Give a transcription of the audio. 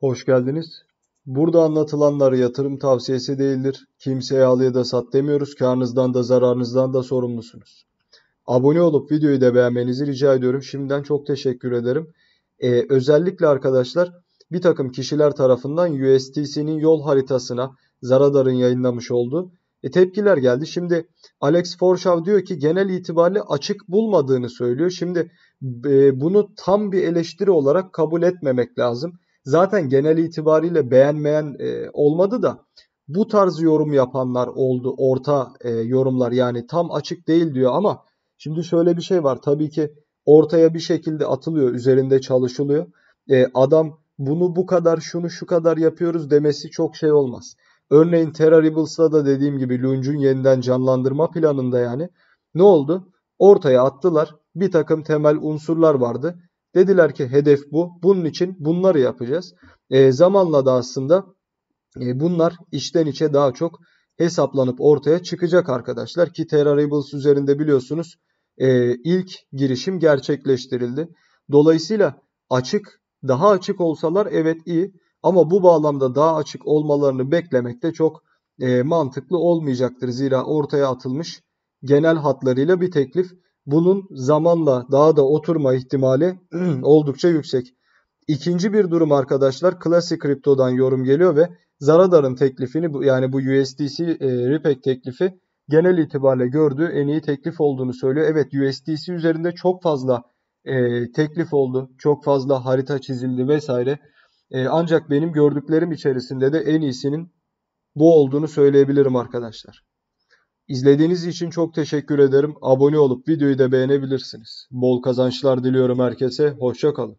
Hoş geldiniz. Burada anlatılanlar yatırım tavsiyesi değildir. Kimseye al ya da sat demiyoruz. Karnınızdan da zararınızdan da sorumlusunuz. Abone olup videoyu da beğenmenizi rica ediyorum. Şimdiden çok teşekkür ederim. Ee, özellikle arkadaşlar bir takım kişiler tarafından USDC'nin yol haritasına Zaradar'ın yayınlamış olduğu e, tepkiler geldi. Şimdi Alex Forshaw diyor ki genel itibariyle açık bulmadığını söylüyor. Şimdi e, bunu tam bir eleştiri olarak kabul etmemek lazım zaten genel itibariyle beğenmeyen e, olmadı da bu tarz yorum yapanlar oldu. Orta e, yorumlar yani tam açık değil diyor ama şimdi şöyle bir şey var. Tabii ki ortaya bir şekilde atılıyor, üzerinde çalışılıyor. E, adam bunu bu kadar, şunu şu kadar yapıyoruz demesi çok şey olmaz. Örneğin Terraribles'da da dediğim gibi Lunge'un yeniden canlandırma planında yani ne oldu? Ortaya attılar. Bir takım temel unsurlar vardı. Dediler ki hedef bu. Bunun için bunları yapacağız. E, zamanla da aslında e, bunlar içten içe daha çok hesaplanıp ortaya çıkacak arkadaşlar. Ki Terra Rebels üzerinde biliyorsunuz e, ilk girişim gerçekleştirildi. Dolayısıyla açık daha açık olsalar evet iyi ama bu bağlamda daha açık olmalarını beklemek de çok e, mantıklı olmayacaktır. Zira ortaya atılmış genel hatlarıyla bir teklif bunun zamanla daha da oturma ihtimali oldukça yüksek. İkinci bir durum arkadaşlar Classic Kripto'dan yorum geliyor ve Zaradar'ın teklifini yani bu USDC e, RIPEC teklifi genel itibariyle gördüğü en iyi teklif olduğunu söylüyor. Evet USDC üzerinde çok fazla e, teklif oldu. Çok fazla harita çizildi vesaire. E, ancak benim gördüklerim içerisinde de en iyisinin bu olduğunu söyleyebilirim arkadaşlar. İzlediğiniz için çok teşekkür ederim. Abone olup videoyu da beğenebilirsiniz. Bol kazançlar diliyorum herkese. Hoşçakalın.